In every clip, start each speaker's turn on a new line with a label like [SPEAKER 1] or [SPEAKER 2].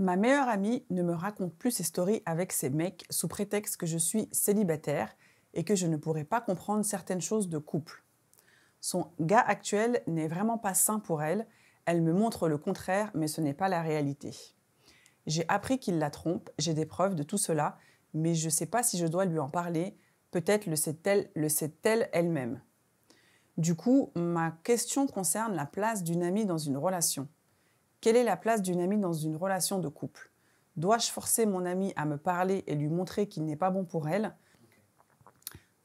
[SPEAKER 1] Ma meilleure amie ne me raconte plus ses stories avec ses mecs sous prétexte que je suis célibataire et que je ne pourrais pas comprendre certaines choses de couple. Son gars actuel n'est vraiment pas sain pour elle, elle me montre le contraire mais ce n'est pas la réalité. J'ai appris qu'il la trompe, j'ai des preuves de tout cela, mais je ne sais pas si je dois lui en parler, peut-être le sait-elle le sait-elle elle-même. Du coup, ma question concerne la place d'une amie dans une relation. Quelle est la place d'une amie dans une relation de couple Dois-je forcer mon amie à me parler et lui montrer qu'il n'est pas bon pour elle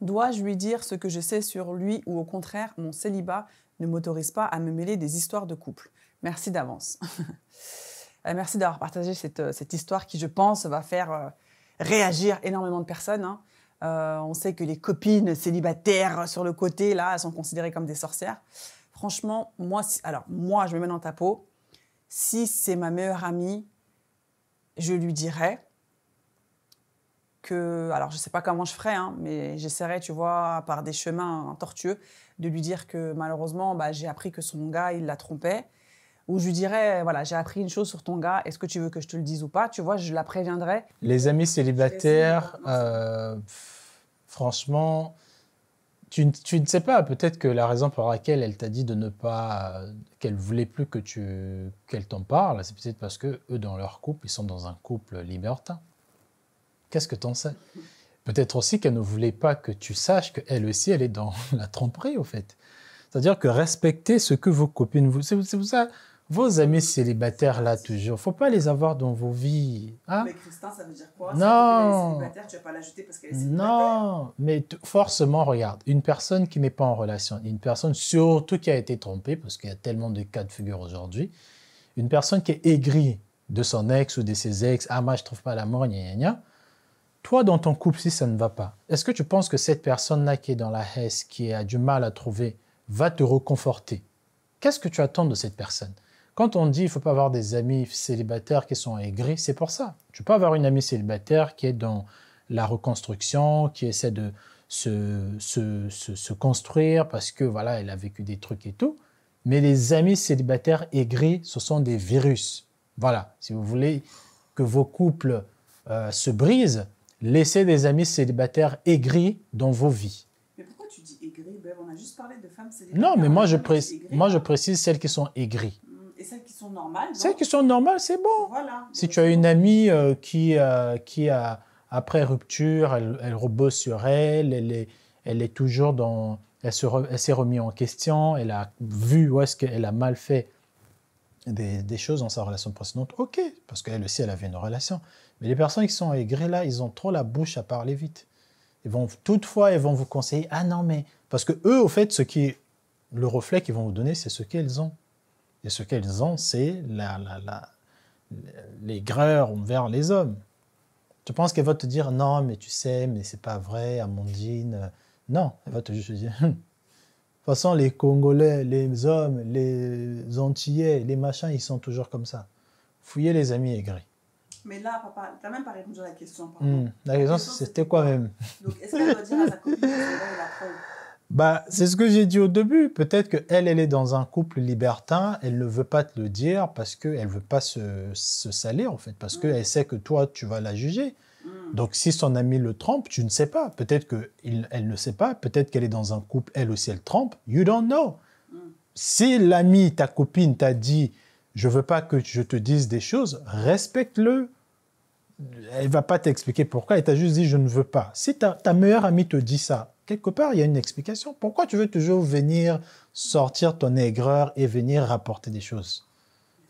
[SPEAKER 1] Dois-je lui dire ce que je sais sur lui ou au contraire, mon célibat ne m'autorise pas à me mêler des histoires de couple Merci d'avance. Euh, merci d'avoir partagé cette, euh, cette, histoire qui, je pense, va faire euh, réagir énormément de personnes. Hein. on sait que les copines célibataires sur le côté, là, elles sont considérées comme des sorcières. Franchement, moi, alors moi, je me mets dans ta peau si c'est ma meilleure amie, je lui dirais que, alors je sais pas comment je ferais, hein, mais j'essaierais, tu vois, par des chemins tortueux, de lui dire que malheureusement, bah, j'ai appris que son gars, il la trompait. Ou je lui dirais, voilà, j'ai appris une chose sur ton gars, est-ce que tu veux que je te le dise ou pas Tu vois, je la préviendrai.
[SPEAKER 2] Les amis célibataires, euh, franchement, tu, ne sais pas, peut-être que la raison pour laquelle elle t'a dit de ne pas, euh, qu'elle voulait plus que tu, qu'elle t'en parle, c'est peut-être parce que eux, dans leur couple, ils sont dans un couple libertin. Qu'est-ce que en sais Peut-être aussi qu'elle ne voulait pas que tu saches qu'elle aussi, elle est dans la tromperie, au fait. C'est-à-dire que respecter ce que vos copines vous. C'est ça, vos amis célibataires, là, toujours, faut pas les avoir dans vos vies.
[SPEAKER 1] Hein? Mais Christin, ça veut dire quoi Non. Non,
[SPEAKER 2] mais forcément, regarde, une personne qui n'est pas en relation, une personne surtout qui a été trompée, parce qu'il y a tellement de cas de figure aujourd'hui, une personne qui est aigrie de son ex ou de ses ex, ah, moi, je trouve pas l'amour, gna gna gna. Toi, dans ton couple, si ça ne va pas, est-ce que tu penses que cette personne-là dans la haisse, qui a du mal à trouver, va te reconforter Qu'est-ce que tu attends de cette personne quand on dit il faut pas avoir des amis célibataires qui sont aigris, c'est pour ça. Tu peux avoir une amie célibataire qui est dans la reconstruction, qui essaie de se, se, se, se construire parce que voilà, elle a vécu des trucs et tout. Mais les amis célibataires aigris, ce sont des virus. Voilà, si vous voulez que vos couples euh, se brisent, laissez des amis célibataires aigris dans vos vies.
[SPEAKER 1] Mais pourquoi tu dis aigris ben, On a juste parlé de femmes célibataires.
[SPEAKER 2] Non, mais moi je, moi je précise celles qui sont aigries
[SPEAKER 1] sont normales. Celles
[SPEAKER 2] qui sont normales, c'est bon. Voilà. Si tu as une amie euh, qui, euh, qui après rupture, elle, elle rebosse sur elle, elle est, elle est toujours dans... Elle, s'est remise en question, elle a vu où est-ce qu'elle a mal fait des, choses dans sa relation précédente. Ok, parce qu'elle aussi, elle avait une relation. Mais les personnes qui sont aigrées là, ils ont trop la bouche à parler vite. Ils vont, toutefois, ils vont vous conseiller, ah non, mais... Parce que eux, au fait, ce qui, le reflet qu'ils vont vous donner, c'est ce qu'elles ont. Et ce qu'elles ont, c'est l'aigreur envers les hommes. Tu penses qu'elle va te dire non, mais tu sais, mais c'est pas vrai, Amandine. Non, elle va te dire. Hum, de toute façon, les Congolais, les hommes, les Antillais, les machins, ils sont toujours comme ça. Fouillez les amis aigris.
[SPEAKER 1] Mais là, papa, tu n'as même pas répondu à la question. Hum,
[SPEAKER 2] la, question, c'était quoi même Donc, est-ce qu'elle va dire à sa copine la preuve bah, c'est ce que j'ai dit au début. Peut-être que elle est dans un couple libertin, elle ne veut pas te le dire parce qu'elle ne veut pas se, salir, en fait, parce qu'elle mm. sait que toi, tu vas la juger. Mm. Donc, si son ami le trompe, tu ne sais pas. Peut-être qu'elle ne sait pas. Peut-être qu'elle est dans un couple, elle aussi, elle trompe. You don't know. Mm. Si l'ami, ta copine, t'a dit Je veux pas que je te dise des choses, respecte-le. Elle va pas t'expliquer pourquoi. Elle t'a juste dit Je ne veux pas. Si ta meilleure amie te dit ça, quelque part, il y a une explication. Pourquoi tu veux toujours venir sortir ton aigreur et venir rapporter des choses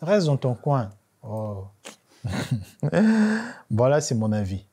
[SPEAKER 2] Reste dans ton coin. Oh. voilà, c'est mon avis.